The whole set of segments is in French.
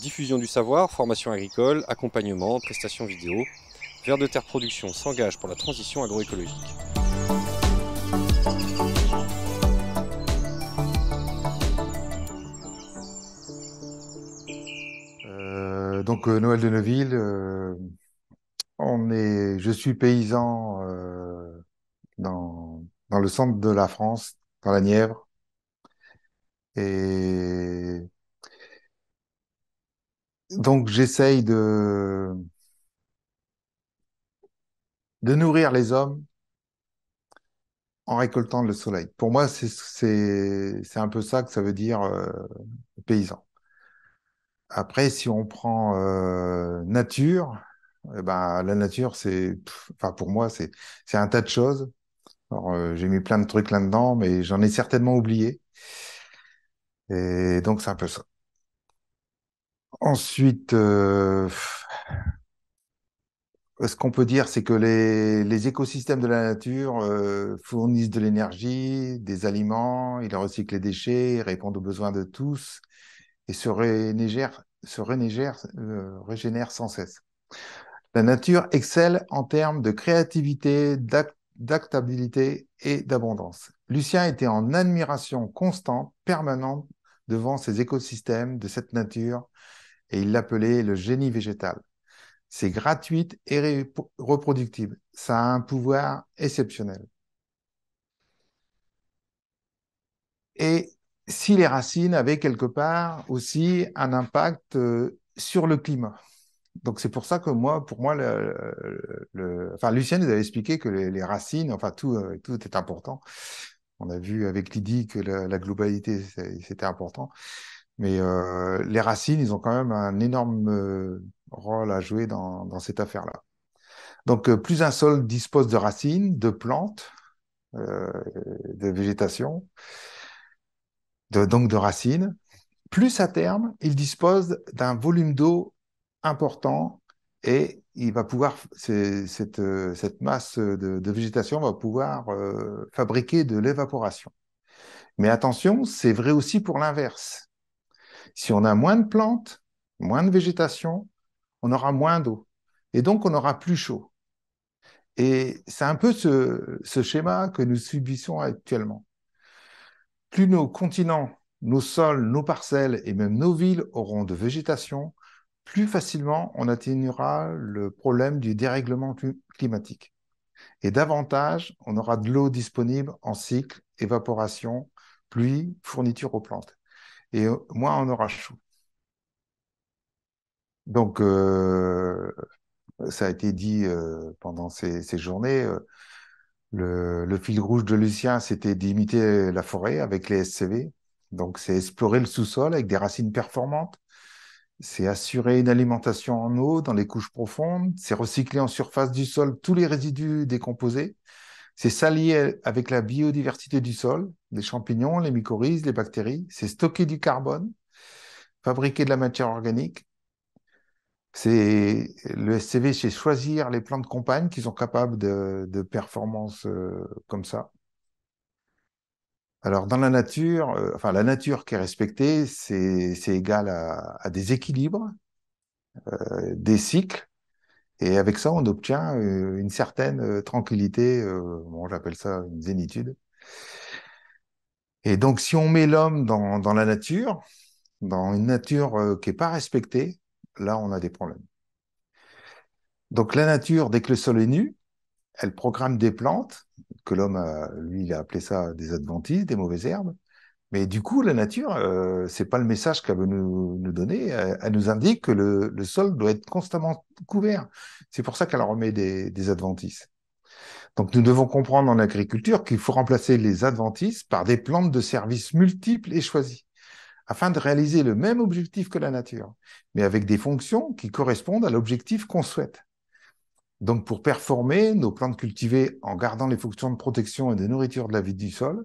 Diffusion du savoir, formation agricole, accompagnement, prestations vidéo. Vers de Terre Production s'engage pour la transition agroécologique. Euh, donc euh, Noël de Neuville, euh, on est, je suis paysan dans, dans le centre de la France, dans la Nièvre, et donc j'essaye de de nourrir les hommes en récoltant le soleil. Pour moi, c'est un peu ça que ça veut dire euh, paysan. Après, si on prend euh, nature, eh ben, la nature, c'est, enfin, pour moi, c'est un tas de choses. Euh, j'ai mis plein de trucs là-dedans, mais j'en ai certainement oublié. Et donc, c'est un peu ça. Ensuite, euh, ce qu'on peut dire, c'est que les, écosystèmes de la nature euh, fournissent de l'énergie, des aliments, ils recyclent les déchets, ils répondent aux besoins de tous et se, rénégèrent, se euh, régénèrent sans cesse. La nature excelle en termes de créativité, d'actabilité et d'abondance. Lucien était en admiration constante, permanente, devant ces écosystèmes, de cette nature, et il l'appelait le génie végétal. C'est gratuite et reproductible. Ça a un pouvoir exceptionnel. Et si les racines avaient quelque part aussi un impact euh, sur le climat. Donc c'est pour ça que moi, pour moi, le, enfin Lucien nous avait expliqué que les, racines, enfin tout, euh, tout est important. On a vu avec Lydie que la globalité c'était important. Mais euh, les racines, ils ont quand même un énorme euh, rôle à jouer dans, cette affaire-là. Donc, euh, plus un sol dispose de racines, de plantes, de végétation, donc de racines, plus à terme, il dispose d'un volume d'eau important et il va pouvoir, cette, masse de, végétation va pouvoir fabriquer de l'évaporation. Mais attention, c'est vrai aussi pour l'inverse. Si on a moins de plantes, moins de végétation, on aura moins d'eau. Et donc, on aura plus chaud. Et c'est un peu ce, schéma que nous subissons actuellement. Plus nos continents, nos sols, nos parcelles et même nos villes auront de végétation, plus facilement on atténuera le problème du dérèglement climatique. Et davantage, on aura de l'eau disponible en cycle, évaporation, pluie, fourniture aux plantes et euh, moi, on aura chou. Donc, euh, ça a été dit euh, pendant ces, journées. le, le, fil rouge de Lucien, c'était d'imiter la forêt avec les SCV. Donc, c'est explorer le sous-sol avec des racines performantes. C'est assurer une alimentation en eau dans les couches profondes. C'est recycler en surface du sol tous les résidus décomposés. C'est s'allier avec la biodiversité du sol, les champignons, les mycorhizes, les bactéries. C'est stocker du carbone, fabriquer de la matière organique. C'est le SCV, c'est choisir les plantes compagnes qui sont capables de, de performances euh, comme ça. Alors dans la nature, euh, enfin la nature qui est respectée, c'est égal à, des équilibres, euh, des cycles et avec ça, on obtient euh, une certaine euh, tranquillité, euh, bon, j'appelle ça une zénitude. Et donc, si on met l'homme dans, la nature, dans une nature qui n'est pas respectée, là, on a des problèmes. Donc, la nature, dès que le sol est nu, elle programme des plantes, que l'homme, lui, il a appelé ça des adventices, des mauvaises herbes. Mais du coup, la nature, ce c'est pas le message qu'elle veut nous, donner. Elle, nous indique que le sol doit être constamment couvert. C'est pour ça qu'elle remet des, adventices. Donc nous devons comprendre en agriculture qu'il faut remplacer les adventices par des plantes de services multiples et choisies, afin de réaliser le même objectif que la nature, mais avec des fonctions qui correspondent à l'objectif qu'on souhaite. Donc pour performer, nos plantes cultivées en gardant les fonctions de protection et de nourriture de la vie du sol,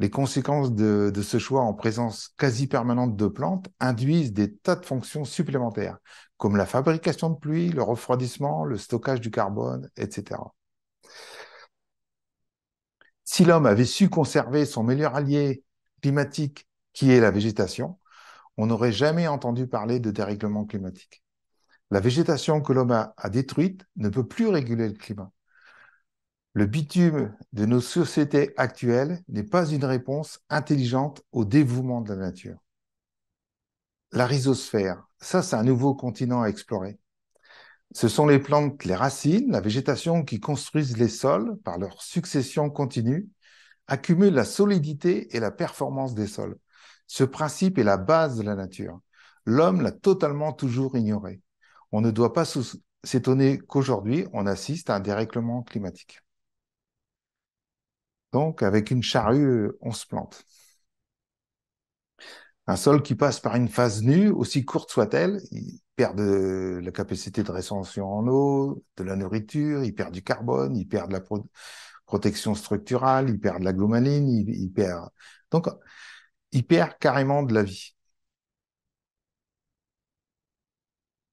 les conséquences de, ce choix en présence quasi permanente de plantes induisent des tas de fonctions supplémentaires, comme la fabrication de pluie, le refroidissement, le stockage du carbone, etc. Si l'homme avait su conserver son meilleur allié climatique, qui est la végétation, on n'aurait jamais entendu parler de dérèglement climatique. La végétation que l'homme a, a, détruite ne peut plus réguler le climat. Le bitume de nos sociétés actuelles n'est pas une réponse intelligente au dévouement de la nature. La rhizosphère, ça, c'est un nouveau continent à explorer. Ce sont les plantes, les racines, la végétation qui construisent les sols par leur succession continue, accumulent la solidité et la performance des sols. Ce principe est la base de la nature. L'homme l'a totalement toujours ignoré. On ne doit pas s'étonner qu'aujourd'hui, on assiste à un dérèglement climatique. Donc, avec une charrue, on se plante. Un sol qui passe par une phase nue, aussi courte soit-elle, il perd de la capacité de rétention en eau, de la nourriture, il perd du carbone, il perd de la protection structurale, il perd de la glomaline, il, perd... Donc, il perd carrément de la vie.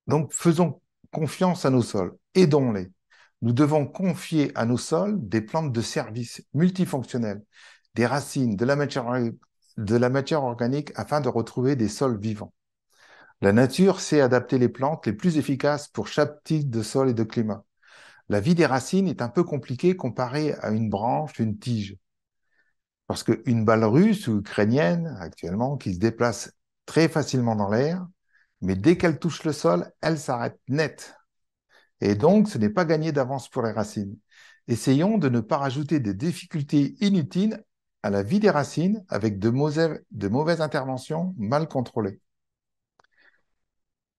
Donc, faisons confiance à nos sols, aidons-les. Nous devons confier à nos sols des plantes de service multifonctionnelles, des racines, de la matière de la matière organique afin de retrouver des sols vivants. La nature sait adapter les plantes les plus efficaces pour chaque type de sol et de climat. La vie des racines est un peu compliquée comparée à une branche, une tige. Parce qu'une balle russe ou ukrainienne, actuellement, qui se déplace très facilement dans l'air, mais dès qu'elle touche le sol, elle s'arrête net. Et donc, ce n'est pas gagné d'avance pour les racines. Essayons de ne pas rajouter des difficultés inutiles à la vie des racines avec de, mauvaises interventions mal contrôlées.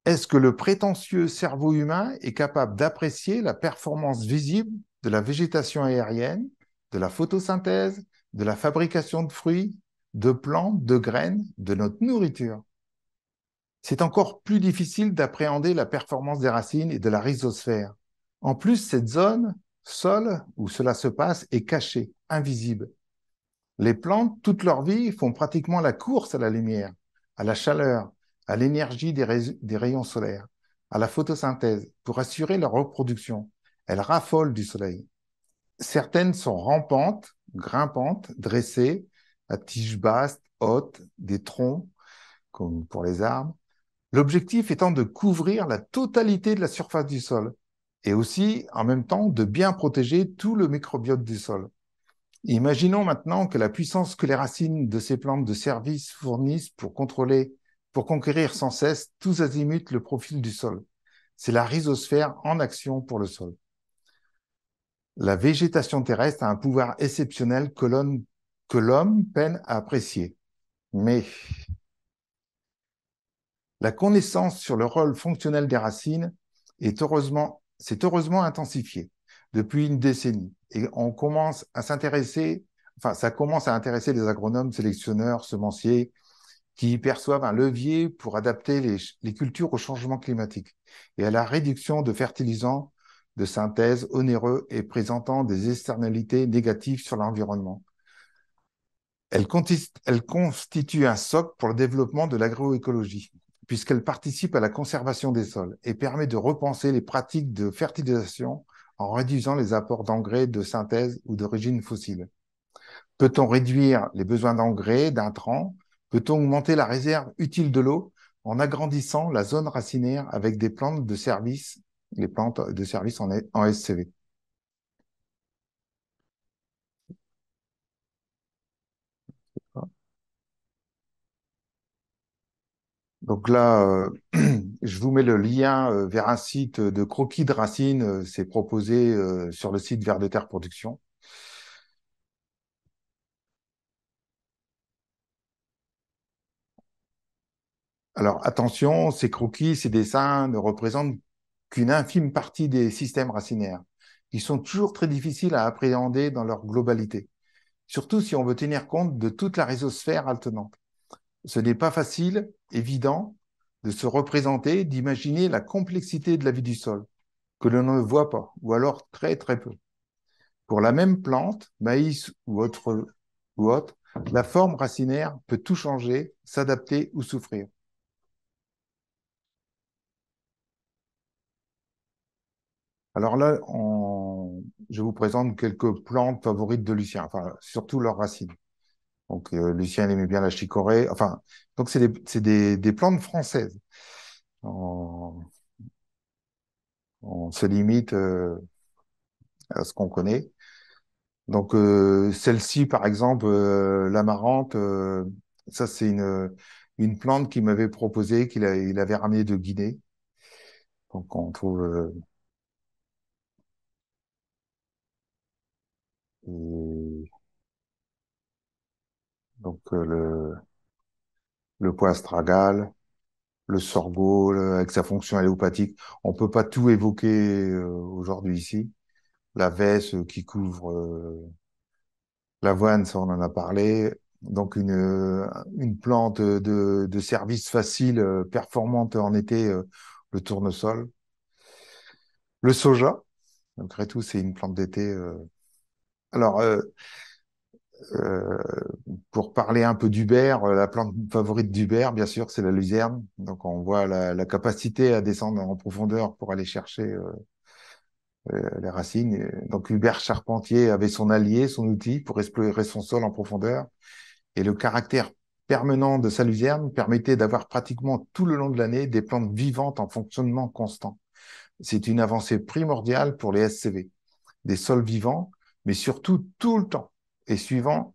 Est-ce que le prétentieux cerveau humain est capable d'apprécier la performance visible de la végétation aérienne, de la photosynthèse, de la fabrication de fruits, de plantes, de graines, de notre nourriture C'est encore plus difficile d'appréhender la performance des racines et de la rhizosphère. En plus, cette zone, sol, où cela se passe, est cachée, invisible. Les plantes, toute leur vie, font pratiquement la course à la lumière, à la chaleur, à l'énergie des, rayons solaires, à la photosynthèse, pour assurer leur reproduction. Elles raffolent du soleil. Certaines sont rampantes, grimpantes, dressées, à tiges basses, hautes, des troncs, comme pour les arbres. L'objectif étant de couvrir la totalité de la surface du sol et aussi, en même temps, de bien protéger tout le microbiote du sol. Imaginons maintenant que la puissance que les racines de ces plantes de service fournissent pour contrôler, pour conquérir sans cesse tous azimuts le profil du sol. C'est la rhizosphère en action pour le sol. La végétation terrestre a un pouvoir exceptionnel que l'homme peine à apprécier. Mais la connaissance sur le rôle fonctionnel des racines est s'est heureusement intensifiée depuis une décennie. Et on commence à s'intéresser, enfin, ça commence à intéresser les agronomes, sélectionneurs, semenciers, qui perçoivent un levier pour adapter les, les cultures au changement climatique et à la réduction de fertilisants de synthèse onéreux et présentant des externalités négatives sur l'environnement. Elle, constitue un socle pour le développement de l'agroécologie, puisqu'elle participe à la conservation des sols et permet de repenser les pratiques de fertilisation en réduisant les apports d'engrais de synthèse ou d'origine fossile Peut-on réduire les besoins d'engrais, d'intrants Peut-on augmenter la réserve utile de l'eau en agrandissant la zone racinaire avec des plantes de service, les plantes de service en, SCV Donc là, euh, je vous mets le lien euh, vers un site de croquis de racines. Euh, c'est proposé sur le site Verde Terre Production. Alors attention, ces croquis, ces dessins ne représentent qu'une infime partie des systèmes racinaires. Ils sont toujours très difficiles à appréhender dans leur globalité, surtout si on veut tenir compte de toute la rhizosphère alternante. Ce n'est pas facile évident de se représenter, d'imaginer la complexité de la vie du sol, que l'on ne voit pas, ou alors très très peu. Pour la même plante, maïs ou autre, ou autre la forme racinaire peut tout changer, s'adapter ou souffrir. Alors là, je vous présente quelques plantes favorites de Lucien, enfin surtout leurs racines. Donc, euh, Lucien, il aimait bien la chicorée. Enfin, donc, c'est des, plantes françaises. On, se limite euh, à ce qu'on connaît. Donc, euh, celle-ci, par exemple, l'amarante, ça, c'est une, plante qu'il m'avait proposée, qu'il avait ramenée de Guinée. Donc, on trouve. Donc euh, le, le poids le sorgho, avec sa fonction alléopathique. On peut pas tout évoquer euh, aujourd'hui ici. La veste qui couvre euh, l'avoine, ça on en a parlé. Donc une, une plante de, service facile, performante en été, le tournesol. Le soja, Après tout, c'est une plante d'été. Alors, euh, pour parler un peu d'Uber, euh, la plante favorite d'Uber, bien sûr, c'est la luzerne. Donc on voit la, la, capacité à descendre en profondeur pour aller chercher euh, euh les racines. Donc Hubert Charpentier avait son allié, son outil pour explorer son sol en profondeur. Et le caractère permanent de sa luzerne permettait d'avoir pratiquement tout le long de l'année des plantes vivantes en fonctionnement constant. C'est une avancée primordiale pour les SCV, des sols vivants, mais surtout tout le temps et suivant,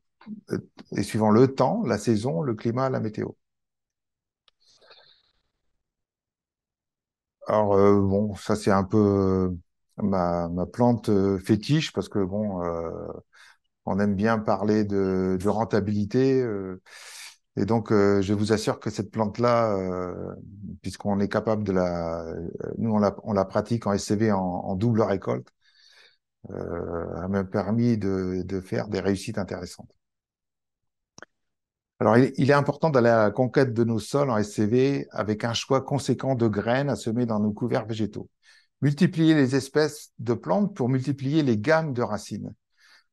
euh, et suivant le temps, la saison, le climat, la météo. Alors euh, bon, ça c'est un peu euh, ma, plante fétiche parce que bon, on aime bien parler de, rentabilité. et donc, je vous assure que cette plante-là, puisqu'on est capable de la, nous on la, on la pratique en SCV en double récolte, euh, m'a permis de, faire des réussites intéressantes. Alors, il, est important d'aller à la conquête de nos sols en SCV avec un choix conséquent de graines à semer dans nos couverts végétaux. Multiplier les espèces de plantes pour multiplier les gammes de racines.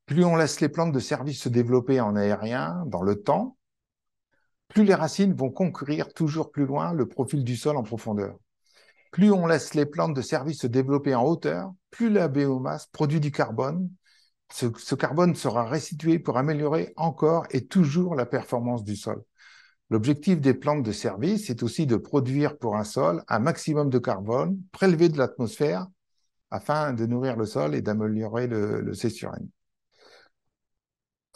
Plus on laisse les plantes de service se développer en aérien, dans le temps, plus les racines vont conquérir toujours plus loin le profil du sol en profondeur. Plus on laisse les plantes de service se développer en hauteur, plus la biomasse produit du carbone, ce, carbone sera restitué pour améliorer encore et toujours la performance du sol. L'objectif des plantes de service c'est aussi de produire pour un sol un maximum de carbone prélevé de l'atmosphère afin de nourrir le sol et d'améliorer le, le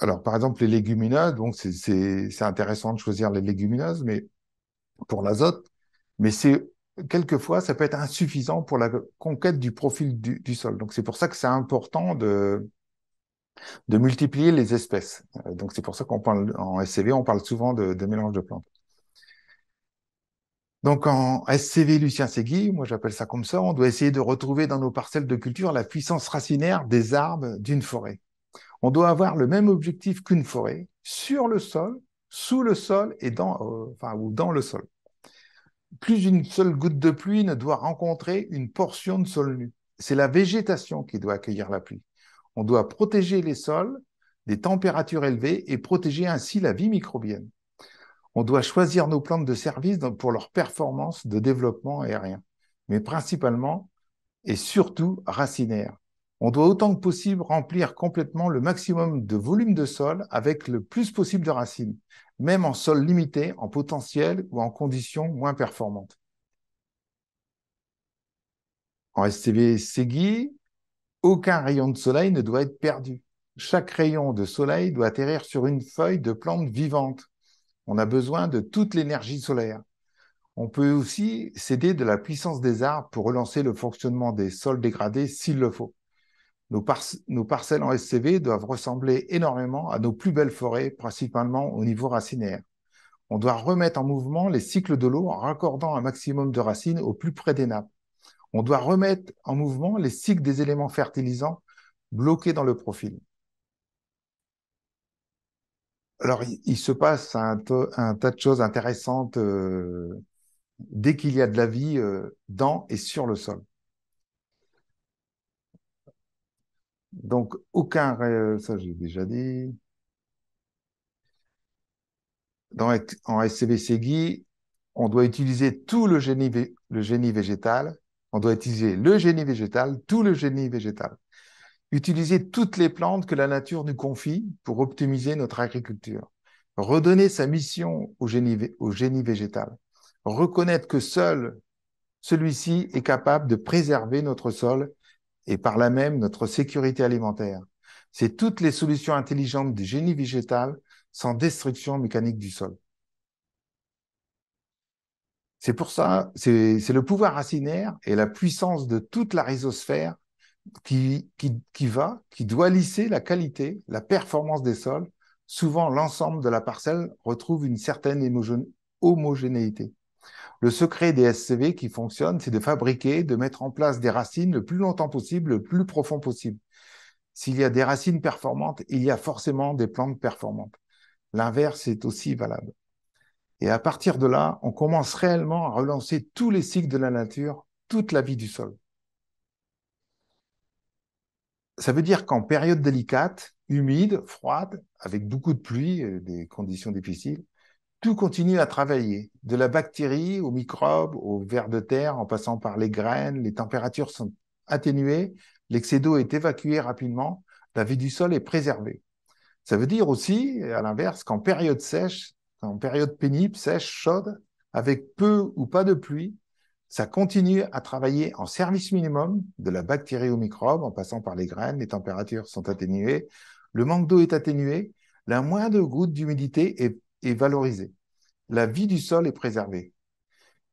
Alors, par exemple, les légumineuses, donc c'est intéressant de choisir les légumineuses, mais pour l'azote, mais c'est quelquefois, ça peut être insuffisant pour la conquête du profil du, sol. Donc, c'est pour ça que c'est important de, de multiplier les espèces. Euh, donc, c'est pour ça qu'on parle, en SCV, on parle souvent de, mélange de plantes. Donc, en SCV Lucien Segui, moi j'appelle ça comme ça, on doit essayer de retrouver dans nos parcelles de culture la puissance racinaire des arbres d'une forêt. On doit avoir le même objectif qu'une forêt, sur le sol, sous le sol et dans, euh, ou dans le sol plus une seule goutte de pluie ne doit rencontrer une portion de sol nu. C'est la végétation qui doit accueillir la pluie. On doit protéger les sols des températures élevées et protéger ainsi la vie microbienne. On doit choisir nos plantes de service pour leur performance de développement aérien, mais principalement et surtout racinaire. On doit autant que possible remplir complètement le maximum de volume de sol avec le plus possible de racines même en sol limité, en potentiel ou en conditions moins performantes. En STV Segui, aucun rayon de soleil ne doit être perdu. Chaque rayon de soleil doit atterrir sur une feuille de plante vivante. On a besoin de toute l'énergie solaire. On peut aussi s'aider de la puissance des arbres pour relancer le fonctionnement des sols dégradés s'il le faut. Nos, parcelles en SCV doivent ressembler énormément à nos plus belles forêts, principalement au niveau racinaire. On doit remettre en mouvement les cycles de l'eau en raccordant un maximum de racines au plus près des nappes. On doit remettre en mouvement les cycles des éléments fertilisants bloqués dans le profil. Alors, il, se passe un, tas de choses intéressantes euh, dès qu'il y a de la vie euh, dans et sur le sol. Donc, aucun ça j'ai déjà dit. Dans, en SCBC on doit utiliser tout le génie, le génie végétal. On doit utiliser le génie végétal, tout le génie végétal. Utiliser toutes les plantes que la nature nous confie pour optimiser notre agriculture. Redonner sa mission au génie, au génie végétal. Reconnaître que seul celui-ci est capable de préserver notre sol et par là même notre sécurité alimentaire. C'est toutes les solutions intelligentes du génie végétal sans destruction mécanique du sol. C'est pour ça, c'est le pouvoir racinaire et la puissance de toute la rhizosphère qui, qui, qui va, qui doit lisser la qualité, la performance des sols. Souvent, l'ensemble de la parcelle retrouve une certaine homogénéité. Le secret des SCV qui fonctionnent, c'est de fabriquer, de mettre en place des racines le plus longtemps possible, le plus profond possible. S'il y a des racines performantes, il y a forcément des plantes performantes. L'inverse est aussi valable. Et à partir de là, on commence réellement à relancer tous les cycles de la nature, toute la vie du sol. Ça veut dire qu'en période délicate, humide, froide, avec beaucoup de pluie, des conditions difficiles, tout continue à travailler, de la bactérie aux microbes, aux vers de terre, en passant par les graines, les températures sont atténuées, l'excès d'eau est évacué rapidement, la vie du sol est préservée. Ça veut dire aussi, à l'inverse, qu'en période sèche, en période pénible, sèche, chaude, avec peu ou pas de pluie, ça continue à travailler en service minimum, de la bactérie aux microbes, en passant par les graines, les températures sont atténuées, le manque d'eau est atténué, la moindre goutte d'humidité est est valorisée. La vie du sol est préservée.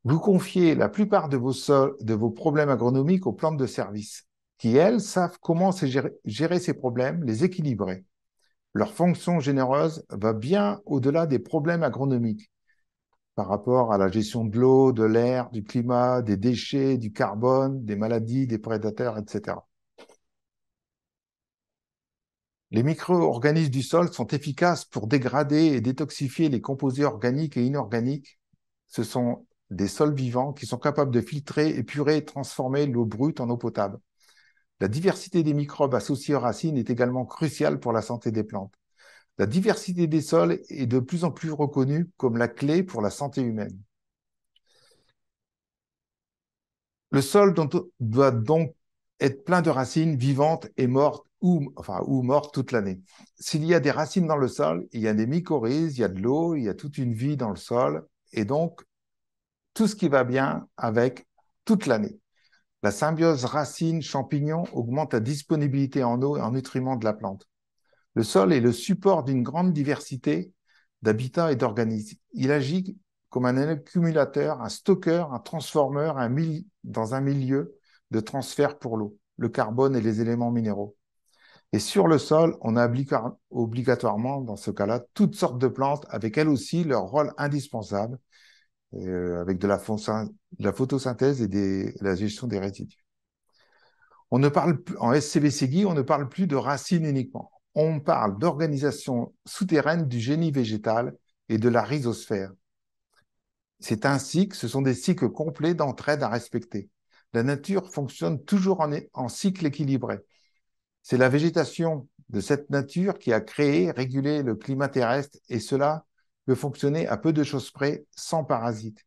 Vous confiez la plupart de vos, sols, de vos problèmes agronomiques aux plantes de service, qui, elles, savent comment gérer, gérer ces problèmes, les équilibrer. Leur fonction généreuse va bien au-delà des problèmes agronomiques par rapport à la gestion de l'eau, de l'air, du climat, des déchets, du carbone, des maladies, des prédateurs, etc. Les micro-organismes du sol sont efficaces pour dégrader et détoxifier les composés organiques et inorganiques. Ce sont des sols vivants qui sont capables de filtrer, épurer et transformer l'eau brute en eau potable. La diversité des microbes associés aux racines est également cruciale pour la santé des plantes. La diversité des sols est de plus en plus reconnue comme la clé pour la santé humaine. Le sol doit donc être plein de racines vivantes et mortes ou, enfin, ou mort toute l'année. S'il y a des racines dans le sol, il y a des mycorhizes, il y a de l'eau, il y a toute une vie dans le sol, et donc tout ce qui va bien avec toute l'année. La symbiose racine-champignon augmente la disponibilité en eau et en nutriments de la plante. Le sol est le support d'une grande diversité d'habitats et d'organismes. Il agit comme un accumulateur, un stockeur, un transformeur un dans un milieu de transfert pour l'eau, le carbone et les éléments minéraux. Et sur le sol, on a obligatoirement, dans ce cas-là, toutes sortes de plantes avec elles aussi leur rôle indispensable, euh, avec de la, photosynthèse et la gestion des résidus. On ne parle en SCBCGI, on ne parle plus de racines uniquement. On parle d'organisation souterraine du génie végétal et de la rhizosphère. C'est un cycle, ce sont des cycles complets d'entraide à respecter. La nature fonctionne toujours en cycle équilibré. C'est la végétation de cette nature qui a créé, régulé le climat terrestre et cela peut fonctionner à peu de choses près sans parasites.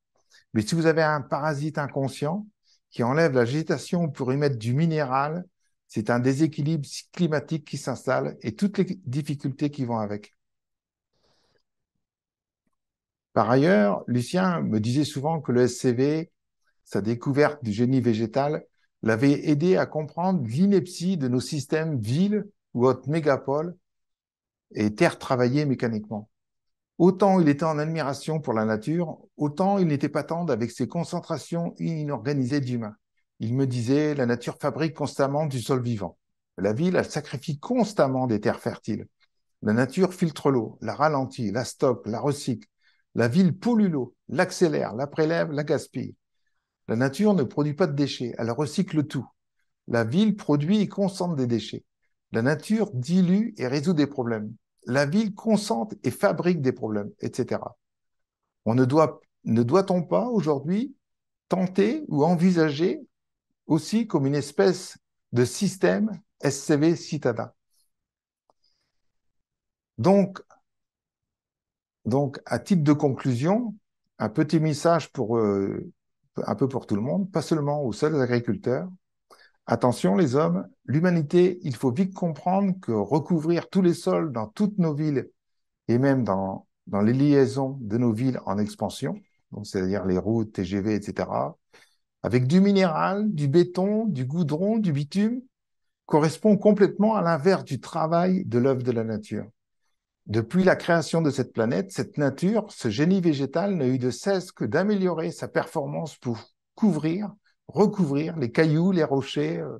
Mais si vous avez un parasite inconscient qui enlève la végétation pour y mettre du minéral, c'est un déséquilibre climatique qui s'installe et toutes les difficultés qui vont avec. Par ailleurs, Lucien me disait souvent que le SCV, sa découverte du génie végétal, l'avait aidé à comprendre l'ineptie de nos systèmes villes ou autres mégapoles et terres travaillées mécaniquement. Autant il était en admiration pour la nature, autant il n'était pas tendre avec ses concentrations inorganisées d'humains. Il me disait, la nature fabrique constamment du sol vivant. La ville, elle sacrifie constamment des terres fertiles. La nature filtre l'eau, la ralentit, la stocke, la recycle. La ville pollue l'eau, l'accélère, la prélève, la gaspille. La nature ne produit pas de déchets, elle recycle tout. La ville produit et consente des déchets. La nature dilue et résout des problèmes. La ville consente et fabrique des problèmes, etc. On ne doit, ne doit-on pas aujourd'hui tenter ou envisager aussi comme une espèce de système SCV citadin Donc, donc, à titre de conclusion, un petit message pour euh, un peu pour tout le monde, pas seulement aux seuls agriculteurs. Attention les hommes, l'humanité, il faut vite comprendre que recouvrir tous les sols dans toutes nos villes et même dans, les liaisons de nos villes en expansion, c'est-à-dire les routes, TGV, etc., avec du minéral, du béton, du goudron, du bitume, correspond complètement à l'inverse du travail de l'œuvre de la nature. Depuis la création de cette planète, cette nature, ce génie végétal n'a eu de cesse que d'améliorer sa performance pour couvrir, recouvrir les cailloux, les rochers, euh,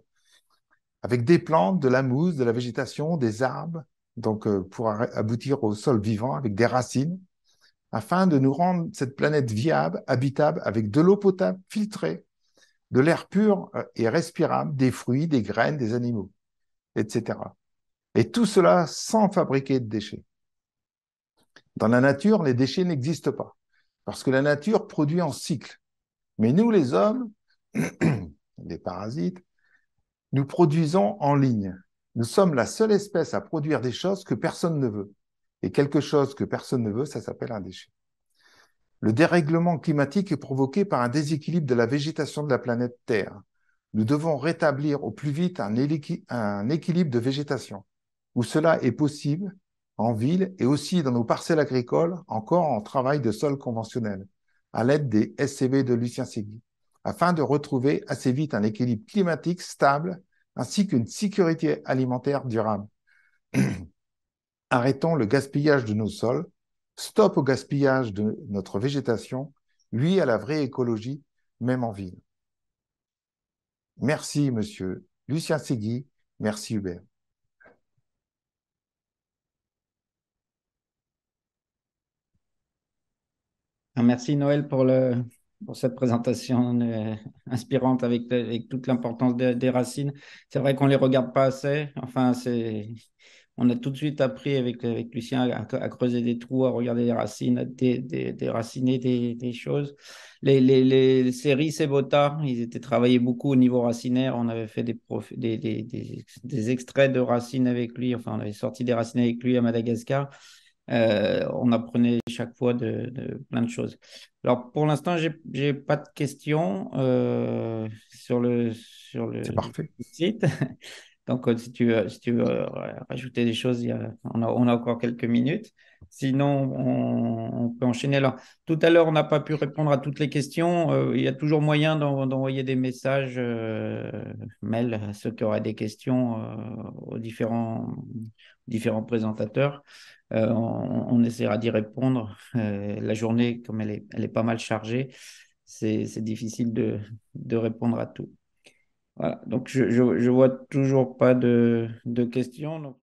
avec des plantes, de la mousse, de la végétation, des arbres, donc euh, pour aboutir au sol vivant avec des racines, afin de nous rendre cette planète viable, habitable, avec de l'eau potable filtrée, de l'air pur euh, et respirable, des fruits, des graines, des animaux, etc. Et tout cela sans fabriquer de déchets. Dans la nature, les déchets n'existent pas, parce que la nature produit en cycle. Mais nous, les hommes, les parasites, nous produisons en ligne. Nous sommes la seule espèce à produire des choses que personne ne veut. Et quelque chose que personne ne veut, ça s'appelle un déchet. Le dérèglement climatique est provoqué par un déséquilibre de la végétation de la planète Terre. Nous devons rétablir au plus vite un, équilibre de végétation. Où cela est possible, en ville et aussi dans nos parcelles agricoles, encore en travail de sol conventionnel, à l'aide des SCB de Lucien Segui, afin de retrouver assez vite un équilibre climatique stable ainsi qu'une sécurité alimentaire durable. Arrêtons le gaspillage de nos sols, stop au gaspillage de notre végétation, lui à la vraie écologie, même en ville. Merci, monsieur Lucien Segui. Merci, Hubert. Ah, merci Noël pour, le, pour cette présentation euh, inspirante avec, avec toute l'importance des racines. C'est vrai qu'on ne les regarde pas assez. Enfin, c'est, on a tout de suite appris avec, avec Lucien à, creuser des trous, à regarder les racines, à déraciner des, choses. Les, les, les séries Cebota, ils étaient travaillés beaucoup au niveau racinaire. On avait fait des, des, des extraits de racines avec lui. Enfin, on avait sorti des racines avec lui à Madagascar. Euh, on apprenait chaque fois de, plein de choses. Alors pour l'instant, j'ai pas de questions euh, sur le sur site. Donc euh, si tu veux, rajouter des choses, on, a, encore quelques minutes. Sinon, on, peut enchaîner. Alors tout à l'heure, on n'a pas pu répondre à toutes les questions. il y a toujours moyen d'envoyer des messages mail à ceux qui auraient des questions aux différents différents présentateurs. Euh, on, essaiera d'y répondre. Euh, la journée, comme elle est, elle est pas mal chargée, c'est difficile de, répondre à tout. Voilà, donc je ne vois toujours pas de, de questions.